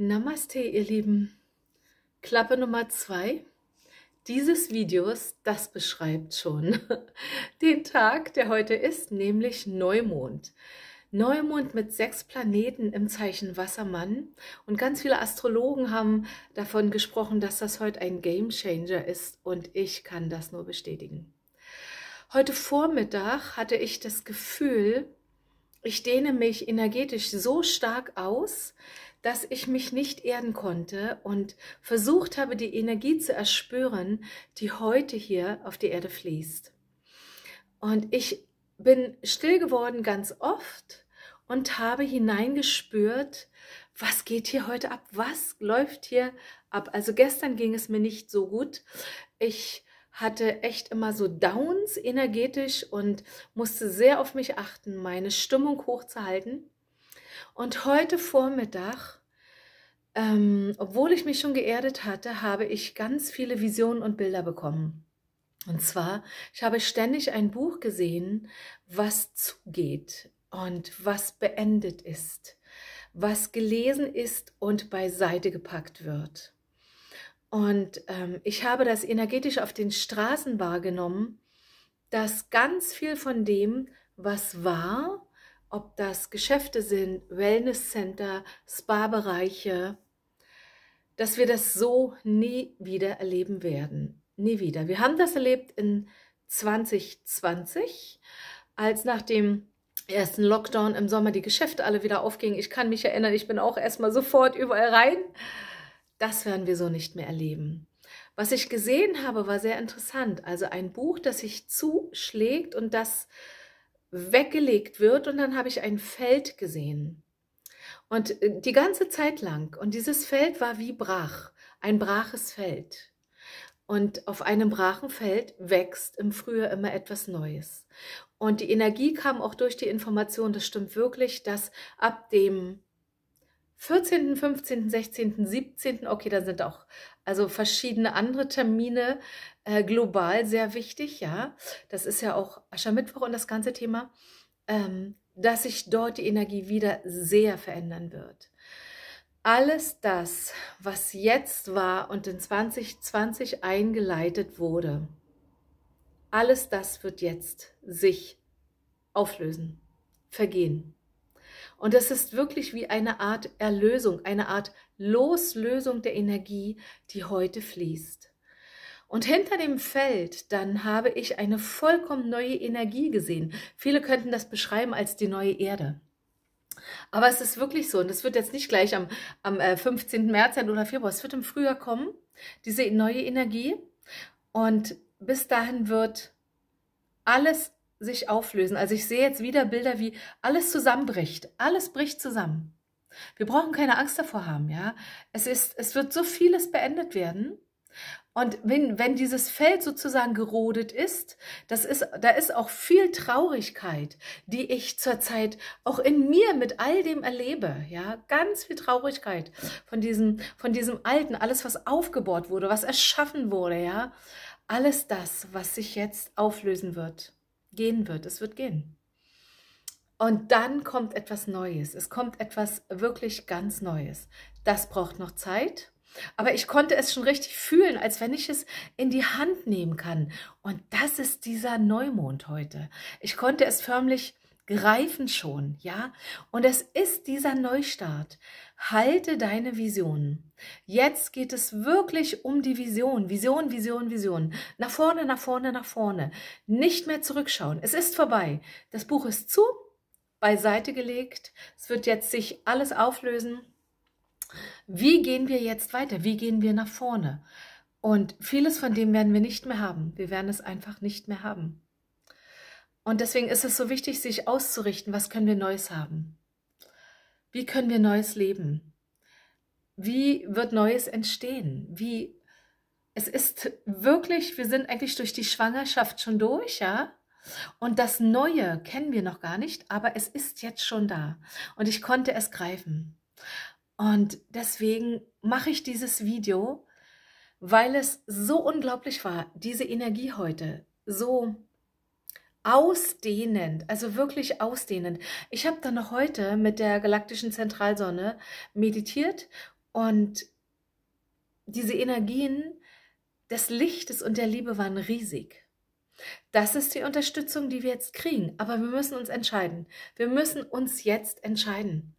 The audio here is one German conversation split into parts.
Namaste, ihr Lieben. Klappe Nummer zwei dieses Videos, das beschreibt schon den Tag, der heute ist, nämlich Neumond. Neumond mit sechs Planeten im Zeichen Wassermann. Und ganz viele Astrologen haben davon gesprochen, dass das heute ein Game Changer ist. Und ich kann das nur bestätigen. Heute Vormittag hatte ich das Gefühl, ich dehne mich energetisch so stark aus, dass ich mich nicht erden konnte und versucht habe, die Energie zu erspüren, die heute hier auf die Erde fließt. Und ich bin still geworden ganz oft und habe hineingespürt, was geht hier heute ab? Was läuft hier ab? Also gestern ging es mir nicht so gut. Ich hatte echt immer so Downs energetisch und musste sehr auf mich achten, meine Stimmung hochzuhalten. Und heute Vormittag, ähm, obwohl ich mich schon geerdet hatte, habe ich ganz viele Visionen und Bilder bekommen. Und zwar, ich habe ständig ein Buch gesehen, was zugeht und was beendet ist, was gelesen ist und beiseite gepackt wird. Und ähm, ich habe das energetisch auf den Straßen wahrgenommen, dass ganz viel von dem, was war, ob das Geschäfte sind, Wellnesscenter, Spa-Bereiche, dass wir das so nie wieder erleben werden. Nie wieder. Wir haben das erlebt in 2020, als nach dem ersten Lockdown im Sommer die Geschäfte alle wieder aufgingen. Ich kann mich erinnern, ich bin auch erstmal sofort überall rein. Das werden wir so nicht mehr erleben. Was ich gesehen habe, war sehr interessant. Also ein Buch, das sich zuschlägt und das weggelegt wird und dann habe ich ein Feld gesehen. Und äh, die ganze Zeit lang. Und dieses Feld war wie brach, ein braches Feld. Und auf einem brachen Feld wächst im Frühjahr immer etwas Neues. Und die Energie kam auch durch die Information, das stimmt wirklich, dass ab dem 14., 15., 16., 17., okay, da sind auch also verschiedene andere Termine, äh, global sehr wichtig, ja. Das ist ja auch Aschermittwoch und das ganze Thema, ähm, dass sich dort die Energie wieder sehr verändern wird. Alles das, was jetzt war und in 2020 eingeleitet wurde, alles das wird jetzt sich auflösen, vergehen. Und es ist wirklich wie eine Art Erlösung, eine Art Loslösung der Energie, die heute fließt. Und hinter dem Feld, dann habe ich eine vollkommen neue Energie gesehen. Viele könnten das beschreiben als die neue Erde. Aber es ist wirklich so, und es wird jetzt nicht gleich am, am 15. Äh, März sein oder Februar, es wird im Frühjahr kommen, diese neue Energie. Und bis dahin wird alles sich auflösen. Also ich sehe jetzt wieder Bilder, wie alles zusammenbricht. Alles bricht zusammen. Wir brauchen keine Angst davor haben, ja. Es ist, es wird so vieles beendet werden. Und wenn, wenn dieses Feld sozusagen gerodet ist, das ist, da ist auch viel Traurigkeit, die ich zurzeit auch in mir mit all dem erlebe. Ja, ganz viel Traurigkeit von diesem, von diesem Alten, alles, was aufgebaut wurde, was erschaffen wurde, ja. Alles das, was sich jetzt auflösen wird, gehen wird, es wird gehen. Und dann kommt etwas Neues. Es kommt etwas wirklich ganz Neues. Das braucht noch Zeit. Aber ich konnte es schon richtig fühlen, als wenn ich es in die Hand nehmen kann. Und das ist dieser Neumond heute. Ich konnte es förmlich greifen schon, ja? Und es ist dieser Neustart. Halte deine Vision. Jetzt geht es wirklich um die Vision. Vision, Vision, Vision. Nach vorne, nach vorne, nach vorne. Nicht mehr zurückschauen. Es ist vorbei. Das Buch ist zu, beiseite gelegt. Es wird jetzt sich alles auflösen. Wie gehen wir jetzt weiter? Wie gehen wir nach vorne? Und vieles von dem werden wir nicht mehr haben. Wir werden es einfach nicht mehr haben. Und deswegen ist es so wichtig, sich auszurichten, was können wir Neues haben? Wie können wir Neues leben? Wie wird Neues entstehen? Wie es ist wirklich, wir sind eigentlich durch die Schwangerschaft schon durch, ja? Und das Neue kennen wir noch gar nicht, aber es ist jetzt schon da. Und ich konnte es greifen. Und deswegen mache ich dieses Video, weil es so unglaublich war, diese Energie heute, so ausdehnend, also wirklich ausdehnend. Ich habe dann noch heute mit der galaktischen Zentralsonne meditiert und diese Energien des Lichtes und der Liebe waren riesig. Das ist die Unterstützung, die wir jetzt kriegen. Aber wir müssen uns entscheiden. Wir müssen uns jetzt entscheiden.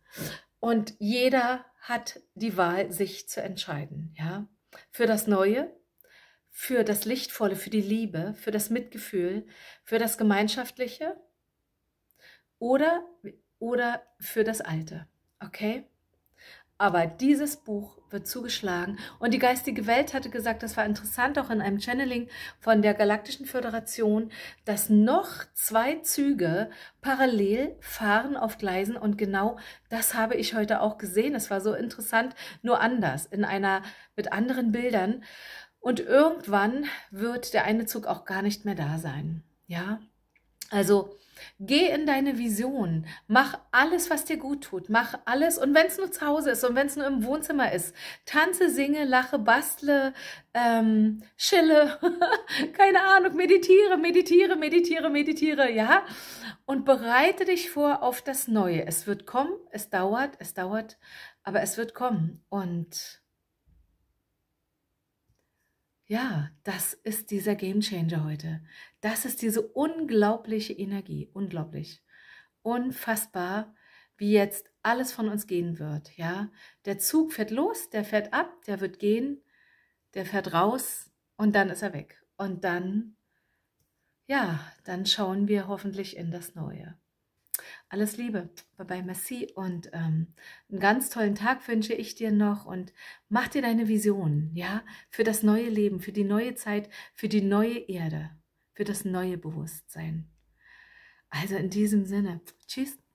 Und jeder hat die Wahl, sich zu entscheiden, ja, für das Neue, für das Lichtvolle, für die Liebe, für das Mitgefühl, für das Gemeinschaftliche oder, oder für das Alte, okay? Aber dieses Buch wird zugeschlagen. Und die geistige Welt hatte gesagt, das war interessant, auch in einem Channeling von der Galaktischen Föderation, dass noch zwei Züge parallel fahren auf Gleisen. Und genau das habe ich heute auch gesehen. Es war so interessant, nur anders, in einer, mit anderen Bildern. Und irgendwann wird der eine Zug auch gar nicht mehr da sein. Ja, also geh in deine Vision, mach alles, was dir gut tut, mach alles und wenn es nur zu Hause ist und wenn es nur im Wohnzimmer ist, tanze, singe, lache, bastle, ähm, chille, keine Ahnung, meditiere, meditiere, meditiere, meditiere, ja und bereite dich vor auf das Neue. Es wird kommen, es dauert, es dauert, aber es wird kommen und ja, das ist dieser Game Changer heute. Das ist diese unglaubliche Energie, unglaublich. Unfassbar, wie jetzt alles von uns gehen wird, ja? Der Zug fährt los, der fährt ab, der wird gehen, der fährt raus und dann ist er weg. Und dann ja, dann schauen wir hoffentlich in das Neue. Alles Liebe, bye bye, merci und ähm, einen ganz tollen Tag wünsche ich dir noch und mach dir deine Vision, ja, für das neue Leben, für die neue Zeit, für die neue Erde, für das neue Bewusstsein. Also in diesem Sinne, tschüss.